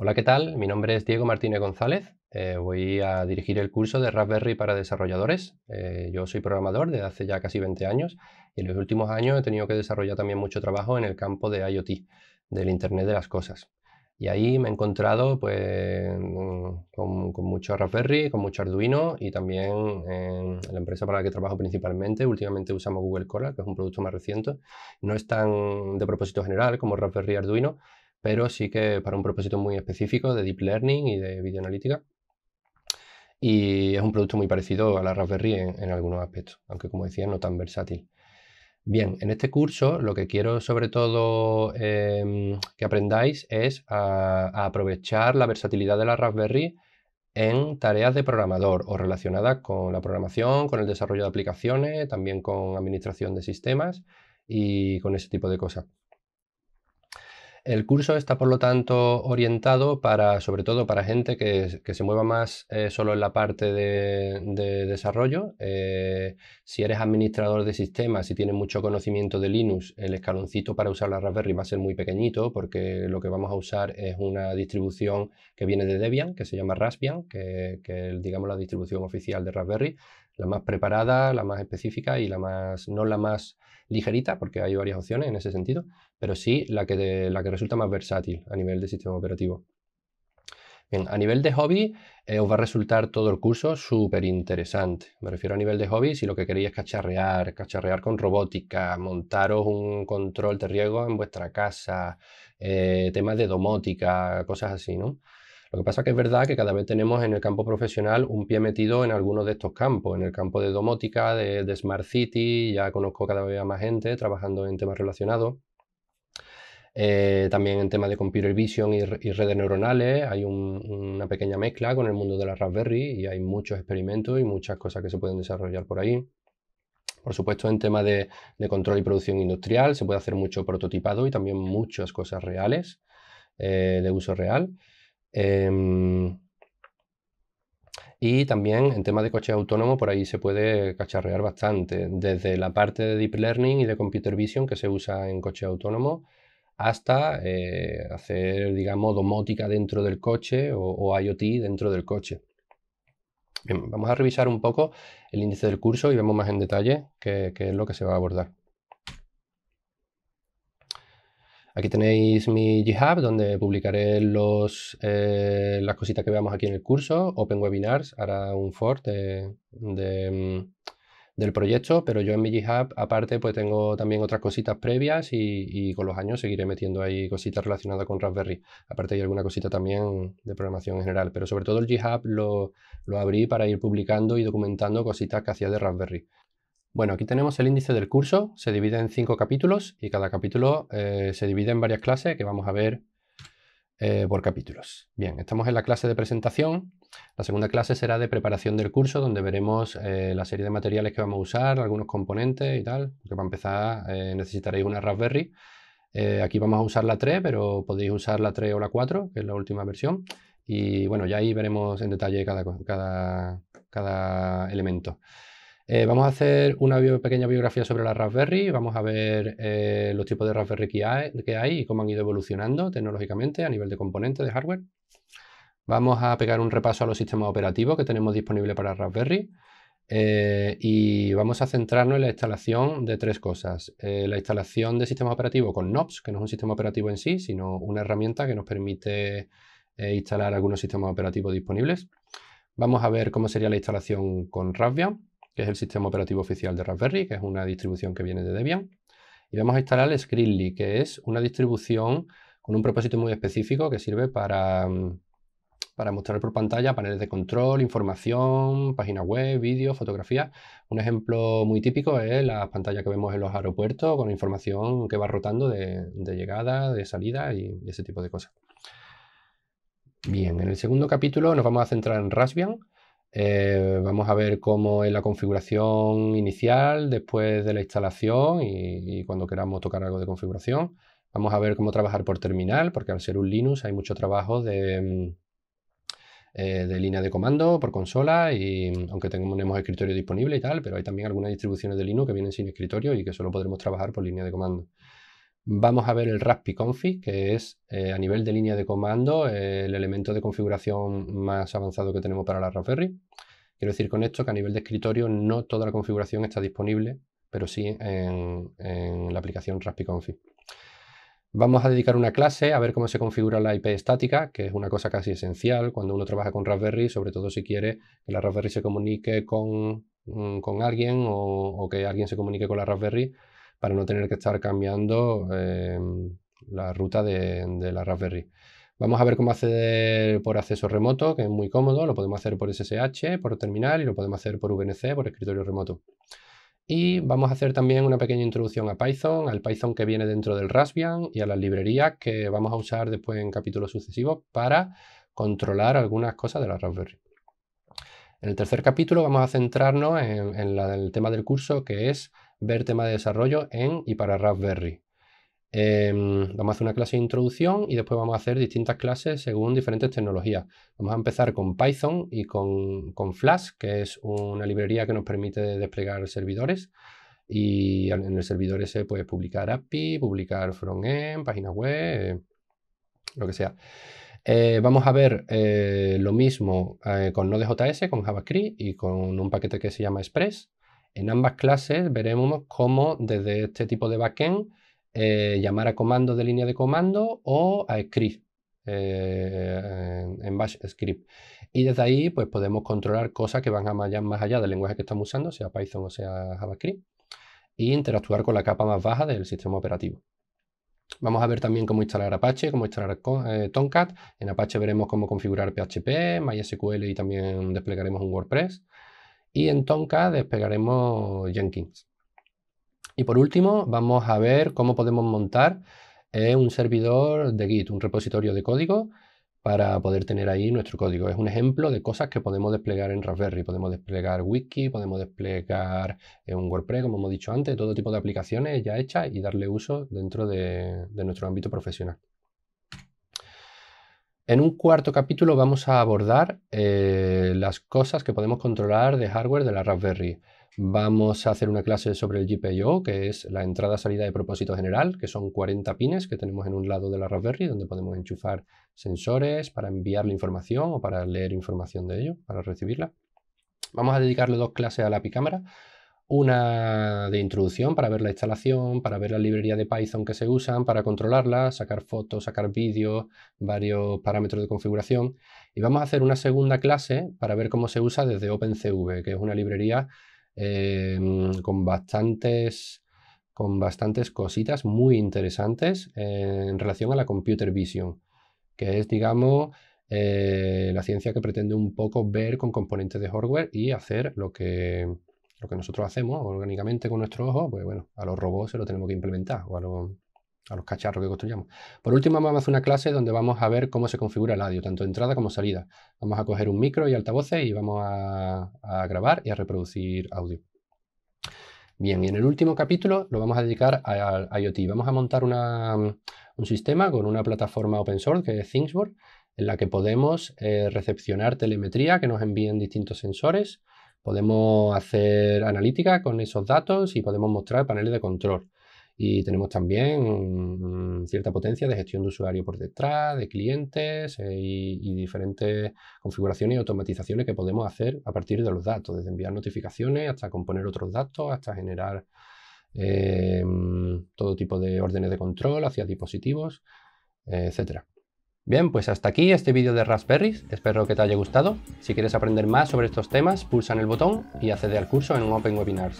Hola, ¿qué tal? Mi nombre es Diego Martínez González. Eh, voy a dirigir el curso de Raspberry para desarrolladores. Eh, yo soy programador desde hace ya casi 20 años y en los últimos años he tenido que desarrollar también mucho trabajo en el campo de IoT, del Internet de las Cosas. Y ahí me he encontrado pues, con, mucho Raspberry, con mucho Arduino y también en la empresa para la que trabajo principalmente. Últimamente usamos Google Colab, que es un producto más reciente. No es tan de propósito general como Raspberry y Arduino, pero sí que para un propósito muy específico de Deep Learning y de videoanalítica. Y es un producto muy parecido a la Raspberry en, algunos aspectos, aunque como decía, no tan versátil. Bien, en este curso lo que quiero sobre todo em, que aprendáis es a, aprovechar la versatilidad de la Raspberry en tareas de programador o relacionadas con la programación, con el desarrollo de aplicaciones, también con administración de sistemas y con ese tipo de cosas. El curso está, por lo tanto, orientado para, sobre todo para gente que, se mueva más eh, solo en la parte de, desarrollo. Eh, si eres administrador de sistemas, si tienes mucho conocimiento de Linux, el escaloncito para usar la Raspberry va a ser muy pequeñito porque lo que vamos a usar es una distribución que viene de Debian, que se llama Raspbian, que, es, digamos, la distribución oficial de Raspberry la más preparada, la más específica y la más, no la más ligerita, porque hay varias opciones en ese sentido, pero sí la que, la que resulta más versátil a nivel de sistema operativo. a nivel de hobby eh, os va a resultar todo el curso súper interesante. Me refiero a nivel de hobby si lo que queréis es cacharrear, cacharrear con robótica, montaros un control de riego en vuestra casa, eh, temas de domótica, cosas así, ¿no? Lo que pasa es que es verdad que cada vez tenemos en el campo profesional un pie metido en algunos de estos campos, en el campo de domótica, de, Smart City, ya conozco cada vez más gente trabajando en temas relacionados. Eh, también en temas de computer vision y, redes neuronales hay una pequeña mezcla con el mundo de la Raspberry y hay muchos experimentos y muchas cosas que se pueden desarrollar por ahí. Por supuesto, en temas de, control y producción industrial se puede hacer mucho prototipado y también muchas cosas reales eh, de uso real. Em, y también en temas de coche autónomo, por ahí se puede cacharrear bastante, desde la parte de Deep Learning y de Computer Vision que se usa en coche autónomo, hasta eh, hacer, digamos, domótica dentro del coche o, IoT dentro del coche. vamos a revisar un poco el índice del curso y vemos más en detalle qué es lo que se va a abordar. Aquí tenéis mi GitHub donde publicaré eh, las cositas que veamos aquí en el curso. Open Webinars hará un fork mm, del proyecto, pero yo en mi GitHub aparte pues tengo también otras cositas previas y, con los años seguiré metiendo ahí cositas relacionadas con Raspberry. Aparte hay alguna cosita también de programación en general, pero sobre todo el GitHub lo, lo abrí para ir publicando y documentando cositas que hacía de Raspberry. Bueno, aquí tenemos el índice del curso, se divide en cinco capítulos y cada capítulo eh, se divide en varias clases que vamos a ver eh, por capítulos. Bien, estamos en la clase de presentación. La segunda clase será de preparación del curso, donde veremos eh, la serie de materiales que vamos a usar, algunos componentes y tal, porque para empezar necesitaréis una Raspberry. aquí vamos a usar la 3, pero podéis usar la 3 o la 4, que es la última versión. Y bueno, ya ahí veremos en detalle cada elemento. Eh, vamos a hacer una pequeña biografía sobre la Raspberry, vamos a ver eh, los tipos de Raspberry que hay, y cómo han ido evolucionando tecnológicamente a nivel de componentes de hardware. Vamos a pegar un repaso a los sistemas operativos que tenemos disponibles para Raspberry eh, y vamos a centrarnos en la instalación de tres cosas. la instalación de sistemas operativos con NOPS, que no es un sistema operativo en sí, sino una herramienta que nos permite instalar algunos sistemas operativos disponibles. Vamos a ver cómo sería la instalación con Raspbian que es el sistema operativo oficial de Raspberry, que es una distribución que viene de Debian. Y vamos a instalar el Screenly, que es una distribución con un propósito muy específico que sirve para, mm, mostrar por pantalla paneles de control, información, página web, vídeos, fotografías. Un ejemplo muy típico es la pantalla que vemos en los aeropuertos con información que va rotando de, de llegada, de salida y ese tipo de cosas. Bien, en el segundo capítulo nos vamos a centrar en Raspbian eh, vamos a ver cómo es la configuración inicial, después de la instalación y, cuando queramos tocar algo de configuración. Vamos a ver cómo trabajar por terminal, porque al ser un Linux hay mucho trabajo de, mm, eh, de línea de comando por consola, y mm, aunque tenemos escritorio disponible y tal, pero hay también algunas distribuciones de Linux que vienen sin escritorio y que solo podremos trabajar por línea de comando. Vamos a ver el Raspi Config, que es eh, a nivel de línea de comando el elemento de configuración más avanzado que tenemos para la Raspberry. Quiero decir con esto que a nivel de escritorio no toda la configuración está disponible, pero sí en, la aplicación Raspi Config. Vamos a dedicar una clase a ver cómo se configura la IP estática, que es una cosa casi esencial cuando uno trabaja con Raspberry, sobre todo si quiere que la Raspberry se comunique con, mm, alguien o que alguien se comunique con la Raspberry para no tener que estar cambiando em, la ruta de, la Raspberry. Vamos a ver cómo hacer por acceso remoto, que es muy cómodo, lo podemos hacer por SSH, por terminal y lo podemos hacer por VNC, por escritorio remoto. Y vamos a hacer también una pequeña introducción a Python, al Python que viene dentro del Raspbian y a las librerías que vamos a usar después en capítulos sucesivos para controlar algunas cosas de la Raspberry. En el tercer capítulo vamos a centrarnos en el tema del curso que es ver tema de desarrollo en y para Raspberry. Em, vamos a hacer una clase de introducción y después vamos a hacer distintas clases según diferentes tecnologías. Vamos a empezar con Python y con, Flash, que es una librería que nos permite desplegar servidores. Y en el servidor ese puedes publicar API, publicar frontend, páginas web, lo que sea. Eh, vamos a ver eh, lo mismo eh, con Node.js, con JavaScript y con un paquete que se llama Express. En ambas clases veremos cómo desde este tipo de backend eh, llamar a comandos de línea de comando o a script, eh, en bash script. Y desde ahí pues podemos controlar cosas que van a más allá del lenguaje que estamos usando, sea Python o sea JavaScript, e interactuar con la capa más baja del sistema operativo. Vamos a ver también cómo instalar Apache, cómo instalar eh, Tomcat. En Apache veremos cómo configurar PHP, MySQL y también desplegaremos un WordPress y en Tonka despegaremos Jenkins. Y por último, vamos a ver cómo podemos montar eh, un servidor de Git, un repositorio de código para poder tener ahí nuestro código. Es un ejemplo de cosas que podemos desplegar en Raspberry. Podemos desplegar wiki, podemos desplegar eh, un WordPress, como hemos dicho antes, todo tipo de aplicaciones ya hechas y darle uso dentro de nuestro ámbito profesional. En un cuarto capítulo vamos a abordar eh, las cosas que podemos controlar de hardware de la Raspberry. Vamos a hacer una clase sobre el GPIO, que es la entrada-salida de propósito general, que son 40 pines que tenemos en un lado de la Raspberry, donde podemos enchufar sensores para enviar la información o para leer información de ello, para recibirla. Vamos a dedicarle dos clases a la picámara una de introducción para ver la instalación, para ver la librería de Python que se usan, para controlarla, sacar fotos, sacar vídeos, varios parámetros de configuración. Y vamos a hacer una segunda clase para ver cómo se usa desde OpenCV, que es una librería em, con, bastantes, con bastantes cositas muy interesantes eh, en relación a la computer vision, que es, digamos, eh, la ciencia que pretende un poco ver con componentes de hardware y hacer lo que lo que nosotros hacemos orgánicamente con nuestros ojos, pues bueno, a los robots se lo tenemos que implementar o a los, cacharros que construyamos. Por último, vamos a hacer una clase donde vamos a ver cómo se configura el audio, tanto entrada como salida. Vamos a coger un micro y altavoces y vamos a, grabar y a reproducir audio. Bien, y en el último capítulo lo vamos a dedicar a IoT. Vamos a montar un sistema con una plataforma open source que es Thingsboard, en la que podemos eh, recepcionar telemetría que nos envíen distintos sensores, Podemos hacer analítica con esos datos y podemos mostrar paneles de control. Y tenemos también mm, cierta potencia de gestión de usuario por detrás, de clientes eh, y, diferentes configuraciones y automatizaciones que podemos hacer a partir de los datos, desde enviar notificaciones hasta componer otros datos, hasta generar eh, mm, todo tipo de órdenes de control hacia dispositivos, eh, etcétera. Bien, pues hasta aquí este vídeo de Raspberries, espero que te haya gustado. Si quieres aprender más sobre estos temas, pulsa en el botón y accede al curso en un Open Webinars.